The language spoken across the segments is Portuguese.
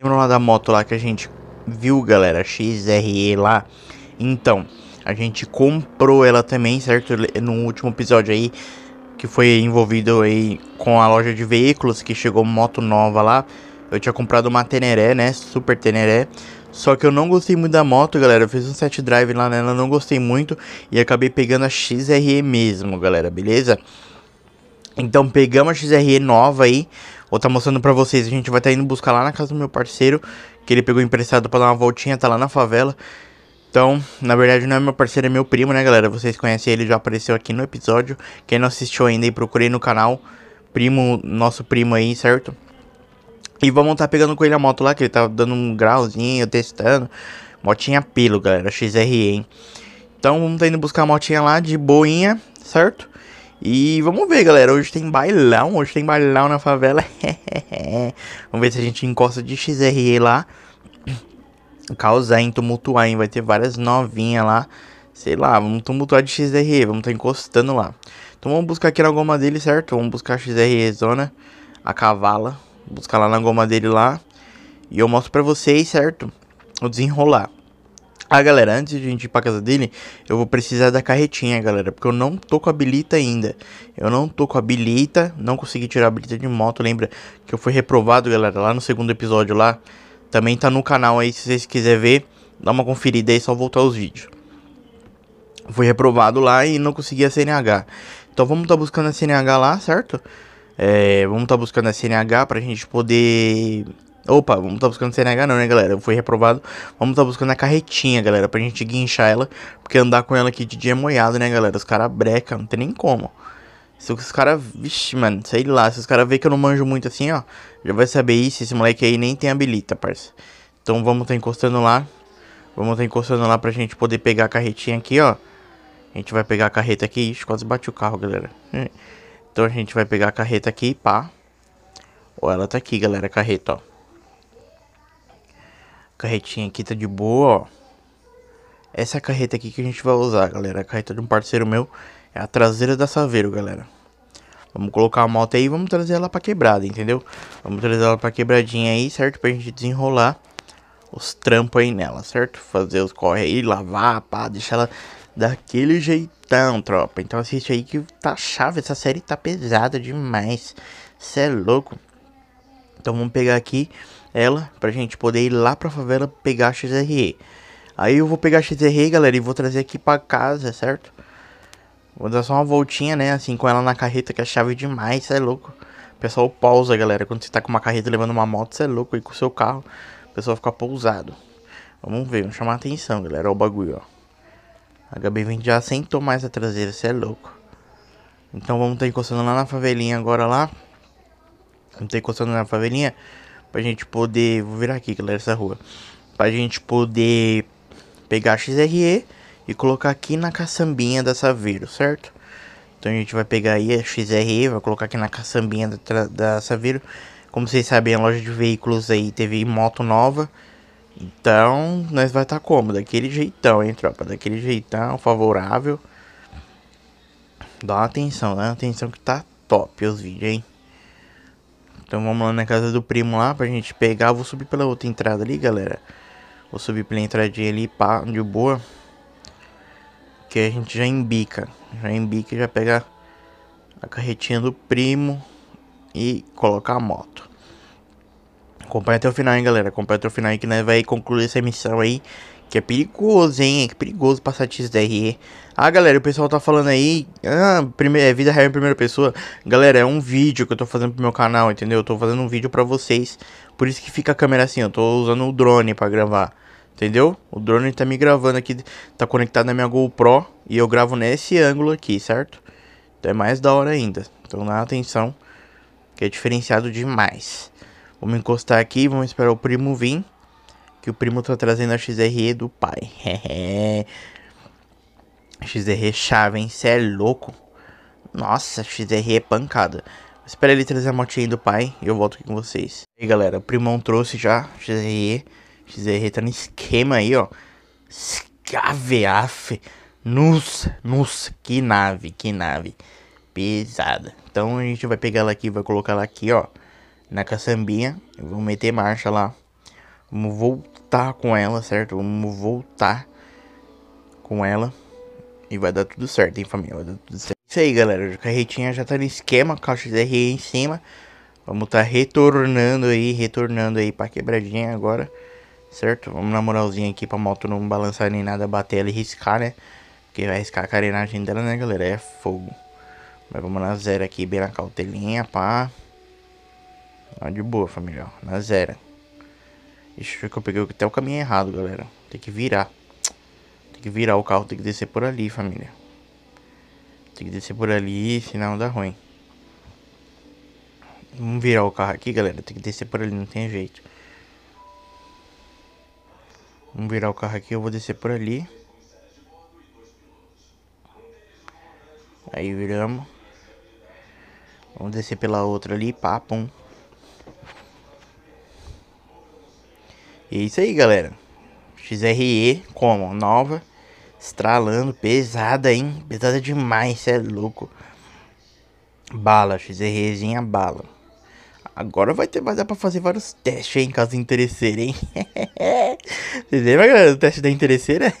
Lembra lá da moto lá que a gente viu, galera? XRE lá. Então, a gente comprou ela também, certo? No último episódio aí, que foi envolvido aí com a loja de veículos, que chegou moto nova lá. Eu tinha comprado uma Teneré, né? Super Teneré. Só que eu não gostei muito da moto, galera. Eu fiz um set drive lá nela, não gostei muito. E acabei pegando a XRE mesmo, galera, beleza? Então pegamos a XRE nova aí. Vou estar tá mostrando pra vocês. A gente vai estar tá indo buscar lá na casa do meu parceiro. Que ele pegou emprestado pra dar uma voltinha, tá lá na favela. Então, na verdade não é meu parceiro, é meu primo, né galera? Vocês conhecem ele, já apareceu aqui no episódio. Quem não assistiu ainda e procurei no canal. Primo, nosso primo aí, certo? E vamos estar tá pegando com ele a moto lá, que ele tá dando um grauzinho, testando. Motinha pelo, galera, XRE, hein? Então vamos tá indo buscar a motinha lá de boinha, certo? E vamos ver, galera. Hoje tem bailão, hoje tem bailão na favela. vamos ver se a gente encosta de XRE lá. Causar, hein? É tumultuar, hein? Vai ter várias novinhas lá. Sei lá, vamos tumultuar de XRE. Vamos estar tá encostando lá. Então vamos buscar aqui na goma dele, certo? Vamos buscar a XRE zona. A cavala. Buscar lá na goma dele lá. E eu mostro pra vocês, certo? O desenrolar. Ah, galera, antes de a gente ir pra casa dele, eu vou precisar da carretinha, galera, porque eu não tô com a bilita ainda. Eu não tô com a bilita, não consegui tirar a bilita de moto, lembra que eu fui reprovado, galera, lá no segundo episódio lá. Também tá no canal aí, se vocês quiserem ver, dá uma conferida aí, só voltar os vídeos. Fui reprovado lá e não consegui a CNH. Então vamos tá buscando a CNH lá, certo? É, vamos tá buscando a CNH pra gente poder Opa, vamos estar tá buscando CNH não, né, galera? Foi reprovado. Vamos estar tá buscando a carretinha, galera, pra gente guinchar ela. Porque andar com ela aqui de dia é moiado, né, galera? Os caras breca, não tem nem como. Se os caras... Vixe, mano, sei lá. Se os caras verem que eu não manjo muito assim, ó. Já vai saber isso. Esse moleque aí nem tem habilita, parça. Então vamos estar tá encostando lá. Vamos estar tá encostando lá pra gente poder pegar a carretinha aqui, ó. A gente vai pegar a carreta aqui. Ixi, quase bati o carro, galera. Então a gente vai pegar a carreta aqui, pá. Ó, ela tá aqui, galera, a carreta, ó carretinha aqui tá de boa, ó. Essa é a carreta aqui que a gente vai usar, galera. A carreta de um parceiro meu é a traseira da Saveiro, galera. Vamos colocar a moto aí e vamos trazer ela pra quebrada, entendeu? Vamos trazer ela pra quebradinha aí, certo? Pra gente desenrolar os trampos aí nela, certo? Fazer os corre aí, lavar, pá, deixar ela daquele jeitão, tropa. Então assiste aí que tá chave, essa série tá pesada demais. Cê é louco. Então vamos pegar aqui ela pra gente poder ir lá pra favela pegar a XRE. Aí eu vou pegar a XRE, galera, e vou trazer aqui pra casa, certo? Vou dar só uma voltinha, né, assim, com ela na carreta, que é chave demais, cê é louco. pessoal pausa, galera, quando você tá com uma carreta levando uma moto, cê é louco, e com o seu carro, o pessoal fica pousado. Vamos ver, vamos chamar a atenção, galera, ó o bagulho, ó. A Gabi vem já sentou mais a traseira, cê é louco. Então vamos estar tá encostando lá na favelinha agora lá. Vamos estar tá encostando na favelinha. Pra gente poder. Vou virar aqui, galera, essa rua. Pra gente poder pegar a XRE e colocar aqui na caçambinha da Saveiro, certo? Então a gente vai pegar aí a XRE, vai colocar aqui na caçambinha da, da Saveiro. Como vocês sabem, é a loja de veículos aí teve moto nova. Então, nós vai estar tá como? Daquele jeitão, hein, tropa? Daquele jeitão, favorável. Dá uma atenção, né? Atenção que tá top os vídeos, hein? Então vamos lá na casa do primo lá pra gente pegar. Vou subir pela outra entrada ali, galera. Vou subir pela entradinha ali, pá, de boa. Que a gente já embica. Já embica e já pega a carretinha do primo e coloca a moto. Acompanha até o final, hein, galera. Acompanha até o final aí que nós vai concluir essa missão aí. Que é perigoso, hein? É perigoso passar disso daí. Ah, galera, o pessoal tá falando aí. Ah, primeira, é vida real em primeira pessoa. Galera, é um vídeo que eu tô fazendo pro meu canal, entendeu? Eu tô fazendo um vídeo pra vocês. Por isso que fica a câmera assim. Eu tô usando o drone pra gravar. Entendeu? O drone tá me gravando aqui. Tá conectado na minha GoPro. E eu gravo nesse ângulo aqui, certo? Então é mais da hora ainda. Então dá atenção. Que é diferenciado demais. Vamos encostar aqui. Vamos esperar o primo vir. Que o primo tá trazendo a XRE do pai. XRE chave, hein? Cê é louco. Nossa, XRE é pancada. Espera ele trazer a motinha do pai e eu volto aqui com vocês. E aí, galera, o primão trouxe já XRE. XRE tá no esquema aí, ó. Scaveaf. Nossa, nossa, que nave, que nave. Pesada. Então a gente vai pegar ela aqui, vai colocar ela aqui, ó. Na caçambinha. Vamos meter marcha lá. Vamos voltar voltar com ela, certo? Vamos voltar com ela. E vai dar tudo certo, hein, família? Vai dar tudo certo. É isso aí, galera. A carretinha já tá no esquema. Caixa de RE em cima. Vamos tá retornando aí, retornando aí pra quebradinha agora. Certo? Vamos na moralzinha aqui pra moto não balançar nem nada, bater ela e riscar, né? Porque vai riscar a carenagem dela, né, galera? É fogo. Mas vamos na zero aqui, bem na cautelinha, pá. Ó, de boa, família. Ó, na zero. Deixa eu ver que eu peguei até o caminho errado, galera. Tem que virar. Tem que virar o carro, tem que descer por ali, família. Tem que descer por ali, senão dá ruim. Vamos virar o carro aqui, galera. Tem que descer por ali, não tem jeito. Vamos virar o carro aqui, eu vou descer por ali. Aí viramos. Vamos descer pela outra ali, papum. E é isso aí, galera. XRE, como? Nova. Estralando, pesada, hein? Pesada demais, cê é louco. Bala, XREzinha bala. Agora vai ter, vai dar pra fazer vários testes, hein? Caso interesseira, hein? Vocês lembram, galera, do teste da interesseira?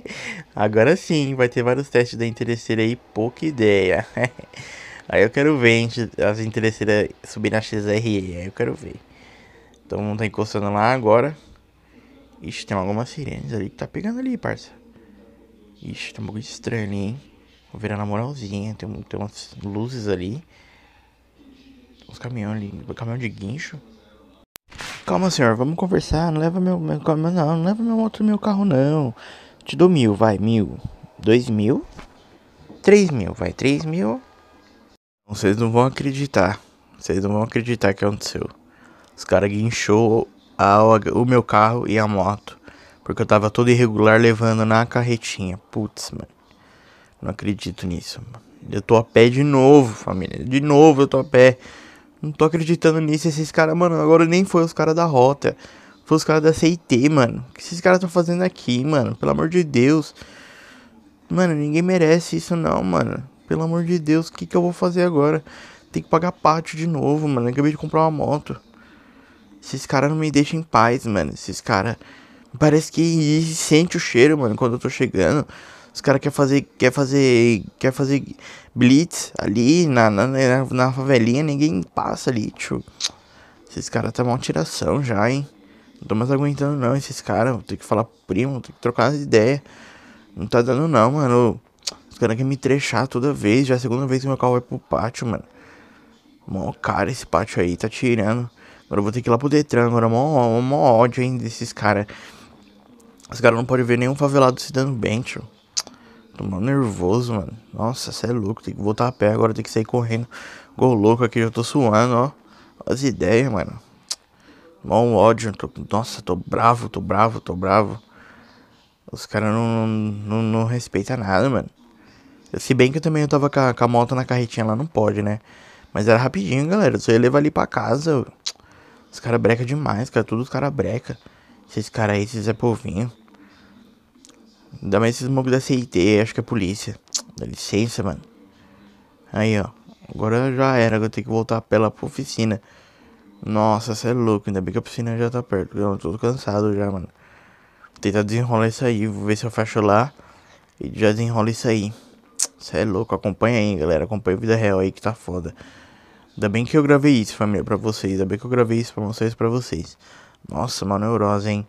Agora sim, vai ter vários testes da interesseira aí, pouca ideia. aí eu quero ver hein, as interesseiras subir na XRE, aí eu quero ver. Todo mundo tá encostando lá agora. Ixi, tem algumas sirenes ali que tá pegando ali, parça. Ixi, tá um pouco estranho ali, hein? Vou virar na moralzinha. Tem, tem umas luzes ali. Uns caminhões ali. Caminhão de guincho. Calma, senhor. Vamos conversar. Não leva meu, meu não, não leva meu outro meu carro, não. Te dou mil, vai. Mil. Dois mil. Três mil, vai. Três mil. Vocês não vão acreditar. Vocês não vão acreditar que aconteceu. Os caras guinchou o meu carro e a moto. Porque eu tava todo irregular levando na carretinha. Putz, mano. Não acredito nisso, mano. Eu tô a pé de novo, família. De novo eu tô a pé. Não tô acreditando nisso. Esses caras, mano, agora nem foi os caras da rota. Foi os caras da CIT, mano. O que esses caras estão fazendo aqui, mano? Pelo amor de Deus. Mano, ninguém merece isso não, mano. Pelo amor de Deus, o que, que eu vou fazer agora? Tem que pagar pátio de novo, mano. acabei de comprar uma moto. Esses caras não me deixam em paz, mano. Esses caras. Parece que sente o cheiro, mano, quando eu tô chegando. Os caras querem fazer. Quer fazer. Quer fazer blitz ali na, na, na favelinha, ninguém passa ali, tio. Esses caras tá uma tiração já, hein? Não tô mais aguentando não, esses caras. Vou ter que falar pro primo, tem que trocar as ideias. Não tá dando não, mano. Os caras querem me trechar toda vez. Já é a segunda vez que meu carro vai pro pátio, mano. Mó cara esse pátio aí, tá tirando. Agora eu vou ter que ir lá pro Detran. Agora é mó, mó ódio ainda desses caras. Os caras não podem ver nenhum favelado se dando bem, tio. Tô mal nervoso, mano. Nossa, cê é louco. Tem que voltar a pé agora. Tem que sair correndo. Gol louco aqui. Já tô suando, ó. As ideias, mano. Mó ódio. Tô, nossa, tô bravo, tô bravo, tô bravo. Os caras não, não, não respeitam nada, mano. Se bem que eu também eu tava com a, com a, moto na carretinha lá, não pode, né? Mas era rapidinho, galera. Só ia levar ali pra casa. Os caras breca demais, cara. todos os caras breca. Esses caras aí, esses é Povinho. Ainda mais esses mogos da CIT, acho que é polícia. Dá licença, mano. Aí, ó. Agora já era, agora eu tenho que voltar pela pra oficina. Nossa, você é louco. Ainda bem que a piscina já tá perto. Eu tô cansado já, mano. Vou tentar desenrolar isso aí. Vou ver se eu fecho lá. E já desenrola isso aí. Você é louco. Acompanha aí, galera. Acompanha a vida real aí que tá foda. Ainda bem que eu gravei isso, família, pra vocês. Ainda bem que eu gravei isso pra mostrar isso pra vocês. Nossa, uma neurose, hein?